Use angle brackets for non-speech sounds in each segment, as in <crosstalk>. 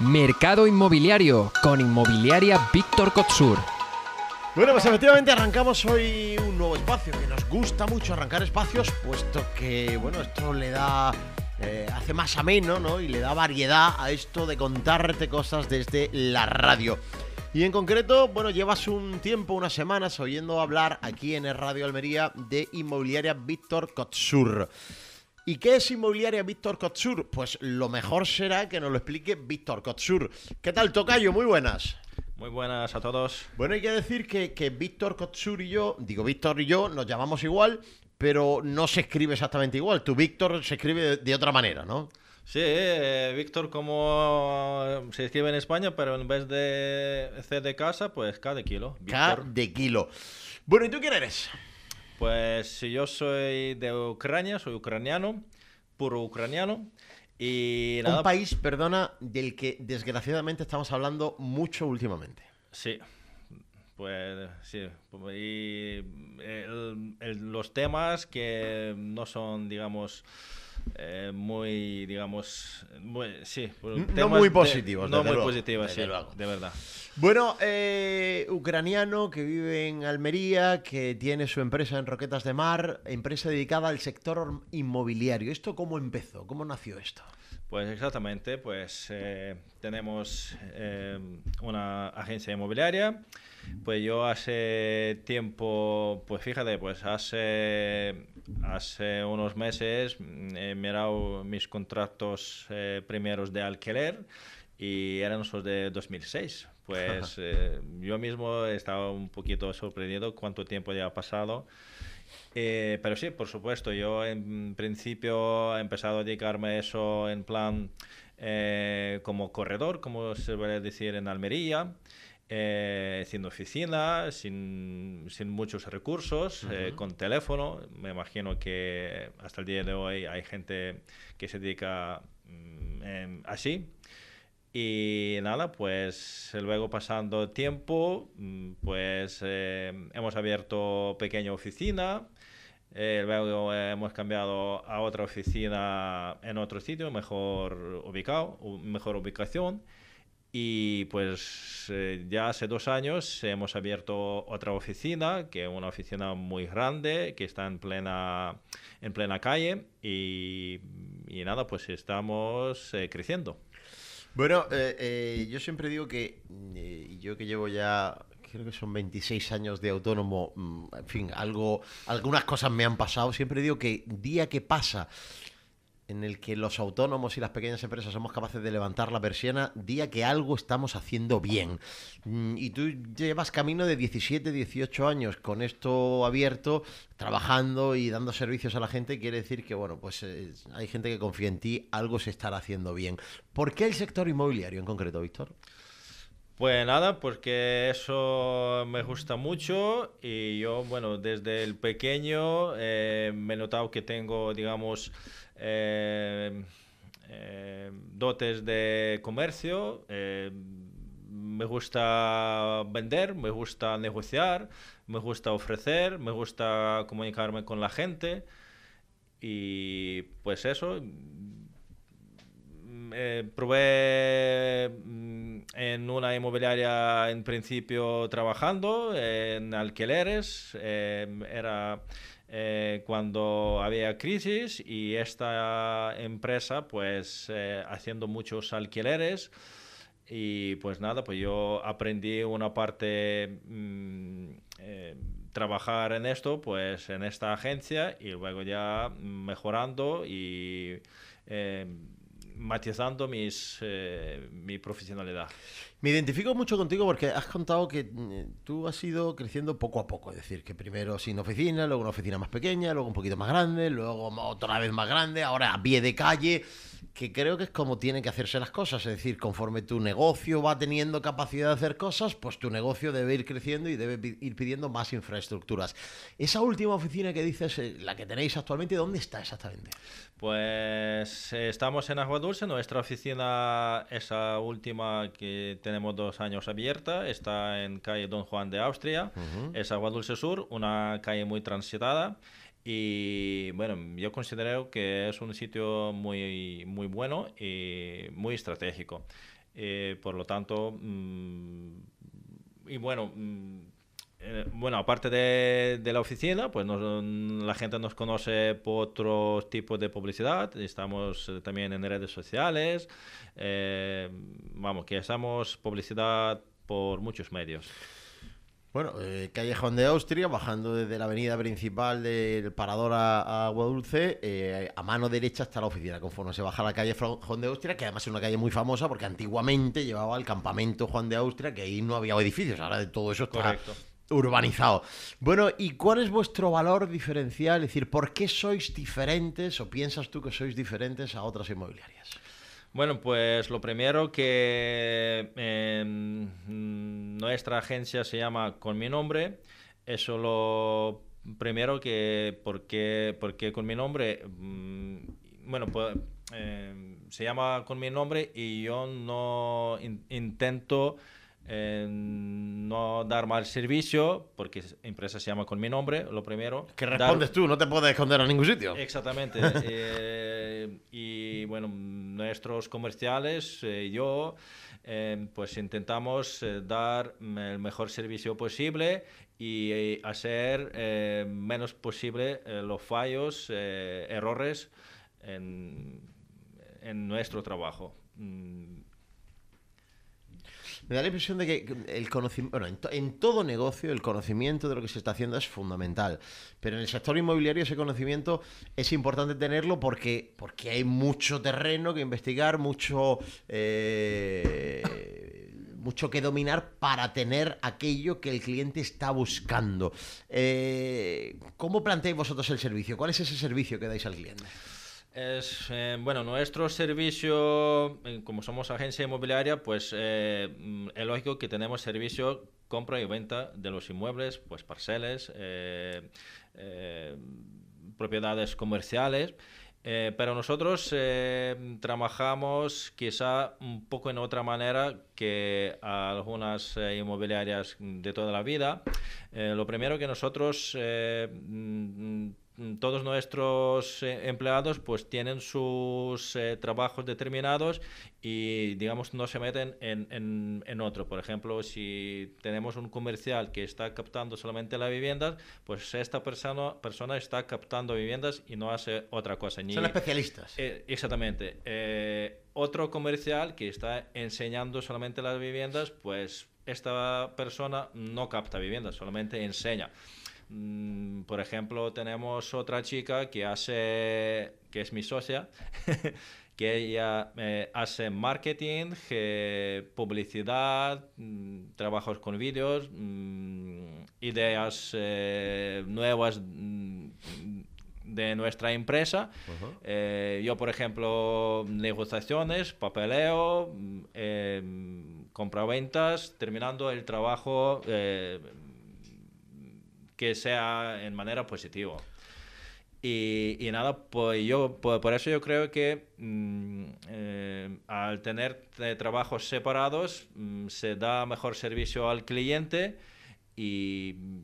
Mercado Inmobiliario con Inmobiliaria Víctor Cotsur. Bueno, pues efectivamente arrancamos hoy un nuevo espacio, que nos gusta mucho arrancar espacios, puesto que, bueno, esto le da eh, hace más ameno, ¿no? Y le da variedad a esto de contarte cosas desde la radio. Y en concreto, bueno, llevas un tiempo, unas semanas, oyendo hablar aquí en el Radio Almería de Inmobiliaria Víctor Cotsur ¿Y qué es Inmobiliaria Víctor Cotsur? Pues lo mejor será que nos lo explique Víctor Cotsur. ¿Qué tal, Tocayo? Muy buenas. Muy buenas a todos. Bueno, hay que decir que, Víctor Cotsur y yo, digo Víctor y yo, nos llamamos igual, pero no se escribe exactamente igual. Tú Víctor se escribe de, otra manera, ¿no? Sí, eh, Víctor, como se escribe en España, pero en vez de C de casa, pues K de kilo. Víctor. K de kilo. Bueno, ¿y tú quién eres? Pues si yo soy de Ucrania, soy ucraniano, puro ucraniano. Y Un país, perdona, del que desgraciadamente estamos hablando mucho últimamente. Sí, pues sí. Y eh, los temas que no son, digamos eh, muy, digamos, muy, sí, no muy positivos. De, no muy de verdad. Bueno, eh, ucraniano que vive en Almería, que tiene su empresa en Roquetas de Mar, empresa dedicada al sector inmobiliario. ¿Esto cómo empezó? ¿Cómo nació esto? Pues exactamente, pues eh, tenemos eh, una agencia inmobiliaria. Pues yo hace tiempo, pues fíjate, pues hace, hace unos meses mm, he mirado mis contratos eh, primeros de alquiler y eran esos de 2006. Pues <laughs> yo mismo estaba un poquito sorprendido cuánto tiempo ya ha pasado. Eh, pero sí, por supuesto, yo en principio he empezado a dedicarme a eso en plan eh, como corredor, como se suele decir en Almería. Eh, sin oficina, sin, muchos recursos, eh, con teléfono. Me imagino que hasta el día de hoy hay gente que se dedica mm, así, y nada, pues luego pasando tiempo, mm, pues eh, hemos abierto pequeña oficina, eh, luego hemos cambiado a otra oficina en otro sitio, mejor ubicado, mejor ubicación. Y pues eh, ya hace dos años hemos abierto otra oficina, que es una oficina muy grande, que está en plena, calle. y nada, pues estamos creciendo. Bueno, eh, eh, yo siempre digo que eh, yo que llevo ya creo que son 26 años de autónomo, mm, en fin, algo, algunas cosas me han pasado, siempre digo que día que pasa en el que los autónomos y las pequeñas empresas somos capaces de levantar la persiana día que algo estamos haciendo bien. Mm, y tú llevas camino de 17, 18 años con esto abierto, trabajando y dando servicios a la gente, quiere decir que, bueno, pues eh, hay gente que confía en ti, algo se estará haciendo bien. ¿Por qué el sector inmobiliario en concreto, Víctor? Pues nada, porque eso me gusta mucho y yo, bueno, desde el pequeño eh, me he notado que tengo, digamos, eh, eh, dotes de comercio, me gusta vender, me gusta negociar, me gusta ofrecer, me gusta comunicarme con la gente y pues eso, eh, probé mm, en una inmobiliaria en principio trabajando en alquileres. Eh, era eh, cuando había crisis y esta empresa pues haciendo muchos alquileres. Y pues nada, pues yo aprendí una parte, mm, trabajar en esto, pues en esta agencia y luego ya mejorando y matizando mis, eh, mi profesionalidad. Me identifico mucho contigo porque has contado que eh, tú has ido creciendo poco a poco, es decir, que primero sin oficina, luego una oficina más pequeña, luego un poquito más grande, luego otra vez más grande, ahora a pie de calle, que creo que es como tienen que hacerse las cosas, es decir, conforme tu negocio va teniendo capacidad de hacer cosas, pues tu negocio debe ir creciendo y debe ir pidiendo más infraestructuras. Esa última oficina que dices, eh, la que tenéis actualmente, ¿dónde está exactamente? Pues estamos en Agua nuestra oficina, esa última que tenemos dos años abierta, está en calle Don Juan de Austria, es Agua Dulce Sur, una calle muy transitada. Y bueno, yo considero que es un sitio muy, muy bueno y muy estratégico. Eh, por lo tanto, mm, y bueno, mm, eh, bueno, aparte de, la oficina, pues la gente nos conoce por otros tipos de publicidad. Estamos eh, también en redes sociales. Eh, vamos, que hacemos publicidad por muchos medios. Bueno, calle Juan de Austria, bajando desde la avenida principal del Parador a, Agua Dulce, a mano derecha está la oficina, conforme se baja la calle Juan de Austria, que además es una calle muy famosa porque antiguamente llevaba el campamento Juan de Austria, que ahí no había edificios, ahora de todo eso está, Correcto urbanizado. Bueno, ¿y cuál es vuestro valor diferencial? Es decir, ¿por qué sois diferentes o piensas tú que sois diferentes a otras inmobiliarias? Bueno, pues lo primero que em, nuestra agencia se llama con mi nombre. Eso lo primero que, ¿por qué con mi nombre, mm, bueno, pues em, se llama con mi nombre y yo no intento no dar mal servicio, porque empresa se llama con mi nombre, lo primero. Que respondes tú, no te puedes esconder a ningún sitio. Exactamente. <laughs> Eh, y bueno, nuestros comerciales, eh, yo, em, pues intentamos eh, dar el mejor servicio posible y hacer em, menos posible los fallos, errores en, nuestro trabajo. Mm, me da la impresión de que el conocimiento, bueno, en, todo negocio el conocimiento de lo que se está haciendo es fundamental, pero en el sector inmobiliario ese conocimiento es importante tenerlo porque, porque hay mucho terreno que investigar, mucho... Eh, mucho que dominar para tener aquello que el cliente está buscando. Eh, ¿Cómo planteáis vosotros el servicio? ¿Cuál es ese servicio que dais al cliente? Es, eh, bueno, nuestro servicio, eh, como somos agencia inmobiliaria, pues eh, mm, es lógico que tenemos servicio compra y venta de los inmuebles, pues parceles, propiedades comerciales. pero nosotros trabajamos quizá un poco en otra manera que algunas inmobiliarias de toda la vida. lo primero que nosotros mm, Mm, todos nuestros eh, empleados pues tienen sus eh, trabajos determinados y digamos no se meten en, otro. Por ejemplo, si tenemos un comercial que está captando solamente las viviendas, pues esta persona, persona está captando viviendas y no hace otra cosa. Son especialistas. Eh, exactamente. otro comercial que está enseñando solamente las viviendas, pues esta persona no capta viviendas, solamente enseña. Mm, por ejemplo, tenemos otra chica que hace, que es mi socia, <laughs> que ella eh, hace marketing, publicidad, mm, trabajos con vídeos, mm, ideas eh, nuevas de nuestra empresa. Eh, yo, por ejemplo, negociaciones, papeleo, em, compraventas, terminando el trabajo eh, que sea en manera positiva. Y, nada, pues yo, pues por eso yo creo que mm, eh, al tener eh, trabajos separados mm, se da mejor servicio al cliente y,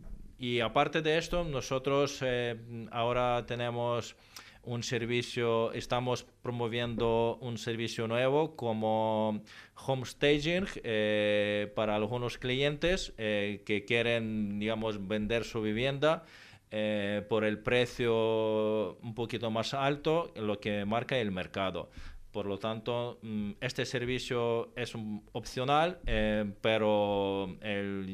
aparte de esto, nosotros eh, ahora tenemos un servicio, estamos promoviendo un servicio nuevo como home staging eh, para algunos clientes eh, que quieren, digamos, vender su vivienda. Eh, por el precio un poquito más alto, lo que marca el mercado. Por lo tanto, mm, este servicio es opcional, eh, pero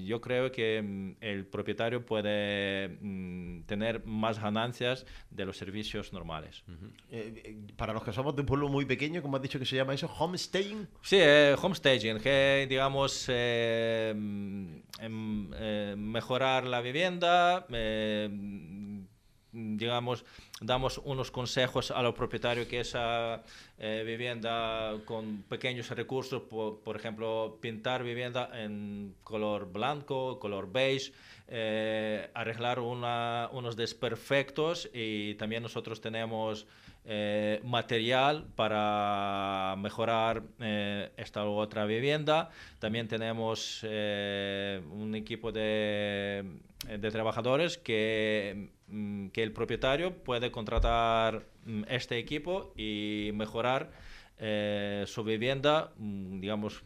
yo creo que mm, el propietario puede mm, tener más ganancias de los servicios normales. Eh, eh, para los que somos de un pueblo muy pequeño, como has dicho que se llama eso? ¿Homestaging? Sí, eh, homestaging, que digamos em, mejorar la vivienda Mm, digamos, damos unos consejos a los propietarios que esa eh, vivienda con pequeños recursos, por, ejemplo, pintar vivienda en color blanco, color beige, eh, arreglar unos desperfectos y también nosotros tenemos eh, material para mejorar eh, esta u otra vivienda. También tenemos eh, un equipo de, trabajadores que, mm, que, el propietario puede contratar mm, este equipo y mejorar su vivienda, mm, digamos,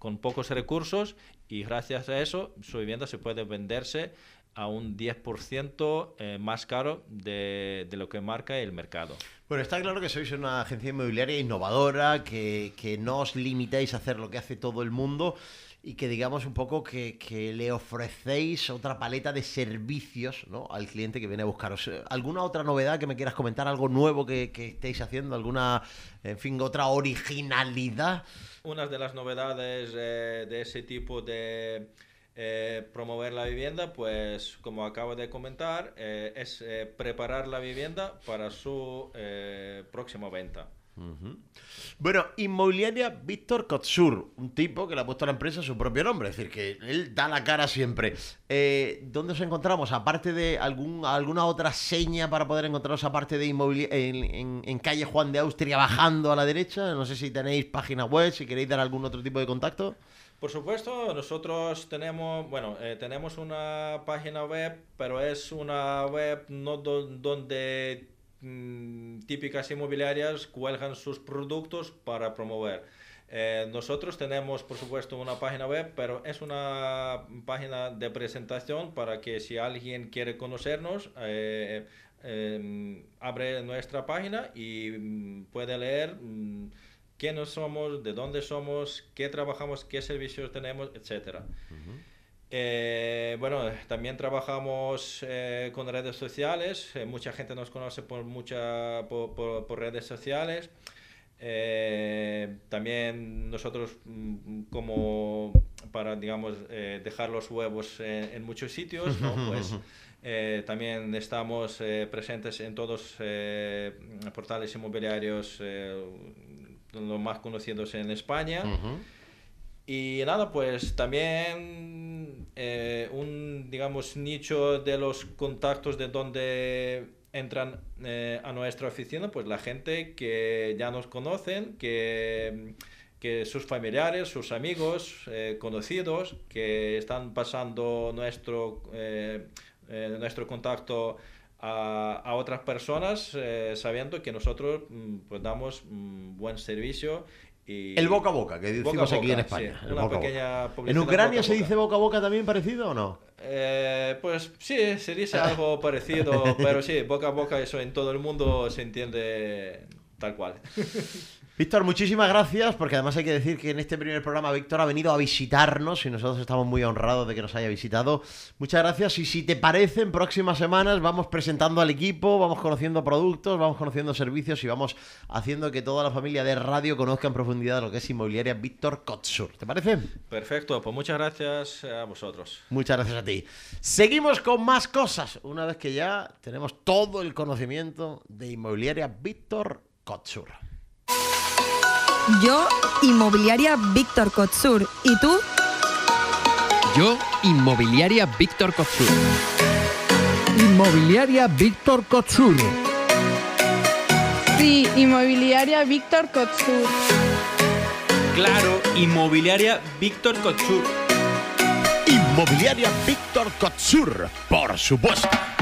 con pocos recursos y gracias a eso su vivienda se puede venderse a un 10% eh, más caro de, lo que marca el mercado. Bueno, está claro que sois una agencia inmobiliaria innovadora, que, no os limitéis a hacer lo que hace todo el mundo y que digamos un poco que, le ofrecéis otra paleta de servicios ¿no? al cliente que viene a buscaros. ¿Alguna otra novedad que me quieras comentar? ¿Algo nuevo que, estéis haciendo? ¿Alguna, en fin, otra originalidad? Una de las novedades eh, de ese tipo de eh, promover la vivienda, pues como acabo de comentar, eh, es eh, preparar la vivienda para su próxima venta. Bueno, inmobiliaria Víctor Kotsur, un tipo que le ha puesto a la empresa su propio nombre, es decir, que él da la cara siempre. ¿Dónde os encontramos? Aparte de alguna otra seña para poder encontraros, aparte de en, en calle Juan de Austria bajando a la derecha, no sé si tenéis página web, si queréis dar algún otro tipo de contacto. Por supuesto, nosotros tenemos, bueno, eh, tenemos una página web, pero es una web no donde mm, típicas inmobiliarias cuelgan sus productos para promover. Eh, nosotros tenemos, por supuesto, una página web, pero es una página de presentación para que si alguien quiere conocernos, eh, em, abre nuestra página y mm, puede leer mm, nos somos, de dónde somos, qué trabajamos, qué servicios tenemos, etc. Eh, bueno, también trabajamos eh, con redes sociales, eh, mucha gente nos conoce por, mucha, por, redes sociales. también nosotros mm, como para digamos dejar los huevos en, muchos sitios <laughs> pues, también estamos presentes en todos los portales inmobiliarios los más conocidos en España. Y nada, pues también eh, un, digamos, nicho de los contactos de donde entran eh, a nuestra oficina, pues la gente que ya nos conocen, que, sus familiares, sus amigos, eh, conocidos, que están pasando nuestro, nuestro contacto a, otras personas eh, sabiendo que nosotros mm, pues, damos mm, buen servicio y el boca a boca, que decimos aquí en España. ¿En Ucrania se dice boca a boca también parecido o no? Eh, pues sí, se dice algo <laughs> parecido, pero sí, boca a boca, eso en todo el mundo se entiende tal cual. <laughs> Víctor, muchísimas gracias, porque además hay que decir que en este primer programa Víctor ha venido a visitarnos y nosotros estamos muy honrados de que nos haya visitado. Muchas gracias y si te parece, en próximas semanas vamos presentando al equipo, vamos conociendo productos, vamos conociendo servicios y vamos haciendo que toda la familia de radio conozca en profundidad lo que es inmobiliaria Víctor Kotsur. ¿Te parece? Perfecto, pues muchas gracias a vosotros. Muchas gracias a ti. Seguimos con más cosas, una vez que ya tenemos todo el conocimiento de inmobiliaria Víctor Kotsur. Yo, Inmobiliaria Víctor Cotzur. ¿Y tú? Yo, Inmobiliaria Víctor Cotzur. Inmobiliaria Víctor Cotzur. Sí, Inmobiliaria Víctor Cotzur. Claro, Inmobiliaria Víctor Cotzur. Inmobiliaria Víctor Cotzur, por supuesto.